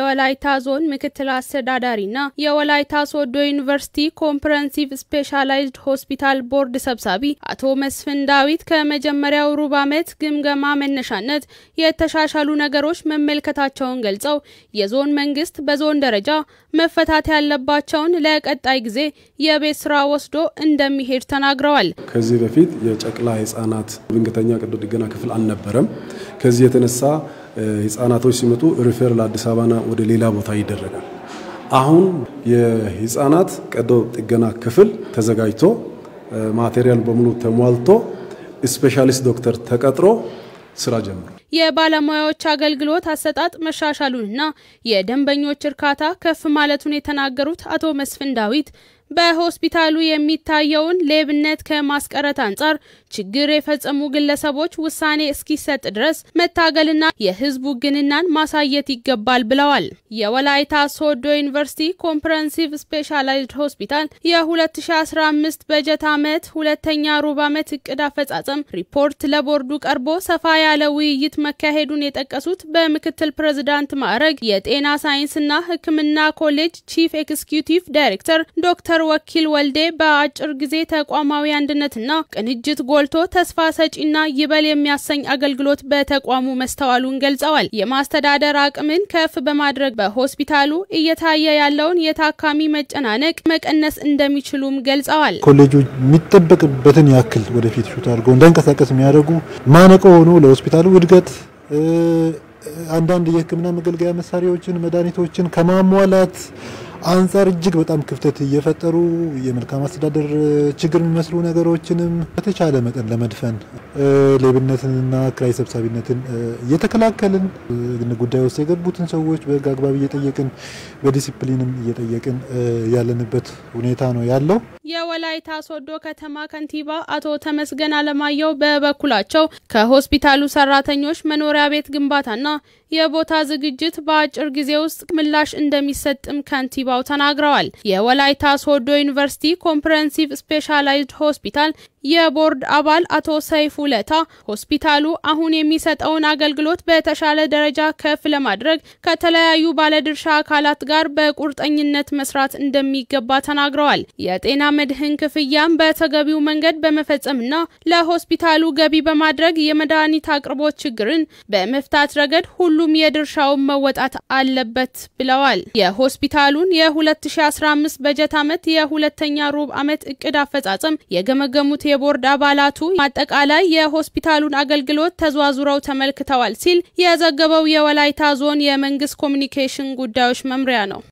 የወላይታ ዞን ምክትል አስተዳዳሪና የወላይታ ሶዶ ዩኒቨርሲቲ ኮምፕረንሲቭ ስፔሻላይዝድ ሆስፒታል ቦርድ ሰብሳቢ አቶ መስፍን ዳዊት ከመጀመሪያው ሩብ ዓመት ግምገማ መነሻነት የተሻሻሉ ነገሮች መመልከታቸውን ገልጸው የዞን መንግስት በዞን ደረጃ መፈታት ያለባቸውን ለቀጣይ ጊዜ የቤት ስራ ወስዶ እንደሚሄድ ተናግረዋል። ከዚህ በፊት የጨቅላ ህጻናት ድንገተኛ ቀዶ ጥገና ክፍል አልነበረም። ከዚህ የተነሳ ህጻናቶች ሲመጡ ሪፌር ለአዲስ አበባና ወደ ሌላ ቦታ ይደረጋል። አሁን የህጻናት ቀዶ ጥገና ክፍል ተዘጋጅቶ ማቴሪያል በሙሉ ተሟልቶ ስፔሻሊስት ዶክተር ተቀጥሮ ስራ ጀምሮ የባለሙያዎች አገልግሎት አሰጣጥ መሻሻሉንና የደንበኞች እርካታ ከፍ ማለቱን የተናገሩት አቶ መስፍን ዳዊት በሆስፒታሉ የሚታየውን ሌብነት ከማስቀረት አንጻር ችግር የፈጸሙ ግለሰቦች ውሳኔ እስኪሰጥ ድረስ መታገልና የህዝቡ ግንናን ማሳየት ይገባል ብለዋል። የወላይታ ሶዶ ዩኒቨርሲቲ ኮምፕረንሲቭ ስፔሻላይዝድ ሆስፒታል የ2015 በጀት ዓመት ሁለተኛ ሩብ ዓመት እቅድ አፈጻጸም ሪፖርት ለቦርዱ ቀርቦ ሰፋ ያለ ውይይት መካሄዱን የጠቀሱት በምክትል ፕሬዝዳንት ማዕረግ የጤና ሳይንስና ሕክምና ኮሌጅ ቺፍ ኤክስኪዩቲቭ ዳይሬክተር ዶክተር ወኪል ወልዴ በአጭር ጊዜ ተቋማዊ አንድነትና ቅንጅት ጎልቶ ተስፋ ሰጪና ይበል የሚያሰኝ አገልግሎት በተቋሙ መስተዋሉን ገልጸዋል። የማስተዳደር አቅምን ከፍ በማድረግ በሆስፒታሉ እየታየ ያለውን የታካሚ መጨናነቅ መቀነስ እንደሚችሉም ገልጸዋል። ኮሌጁ የሚጠበቅበትን ያክል ወደፊት ሹት አድርጎ እንዳንቀሳቀስ የሚያደርጉ ማነቆ ሆኖ ለሆስፒታሉ እድገት አንዳንድ የሕክምና መገልገያ መሳሪያዎችን፣ መድኃኒቶችን ከማሟላት አንጻር እጅግ በጣም ክፍተት እየፈጠሩ የመልካም አስተዳደር ችግር የሚመስሉ ነገሮችንም በተቻለ መጠን ለመድፈን ሌብነትንና ክራይ ሰብሳቢነትን እየተከላከልን ጉዳይ ውስጥ የገቡትን ሰዎች በህግ አግባብ እየጠየቅን በዲሲፕሊንም እየጠየቅን ያለንበት ሁኔታ ነው ያለው። የወላይታ ሶዶ ከተማ ከንቲባ አቶ ተመስገን አለማየሁ በበኩላቸው ከሆስፒታሉ ሰራተኞች መኖሪያ ቤት ግንባታና የቦታ ዝግጅት በአጭር ጊዜ ውስጥ ምላሽ እንደሚሰጥም ከንቲባ አበባው ተናግረዋል። የወላይታ ሶዶ ዩኒቨርሲቲ ኮምፕሬንሲቭ ስፔሻላይዝድ ሆስፒታል የቦርድ አባል አቶ ሰይፉ ለታ ሆስፒታሉ አሁን የሚሰጠውን አገልግሎት በተሻለ ደረጃ ከፍ ለማድረግ ከተለያዩ ባለድርሻ አካላት ጋር በቁርጠኝነት መስራት እንደሚገባ ተናግረዋል። የጤና መድህን ክፍያም በተገቢው መንገድ በመፈጸምና ለሆስፒታሉ ገቢ በማድረግ የመድኃኒት አቅርቦት ችግርን በመፍታት ረገድ ሁሉም የድርሻውን መወጣት አለበት ብለዋል። የሆስፒታሉን የ2015 በጀት ዓመት የሁለተኛ ሩብ ዓመት እቅድ አፈጻጸም የገመገሙት የቦርድ አባላቱ አጠቃላይ የሆስፒታሉን አገልግሎት ተዟዙረው ተመልክተዋል ሲል የዘገበው የወላይታ ዞን የመንግስት ኮሚኒኬሽን ጉዳዮች መምሪያ ነው።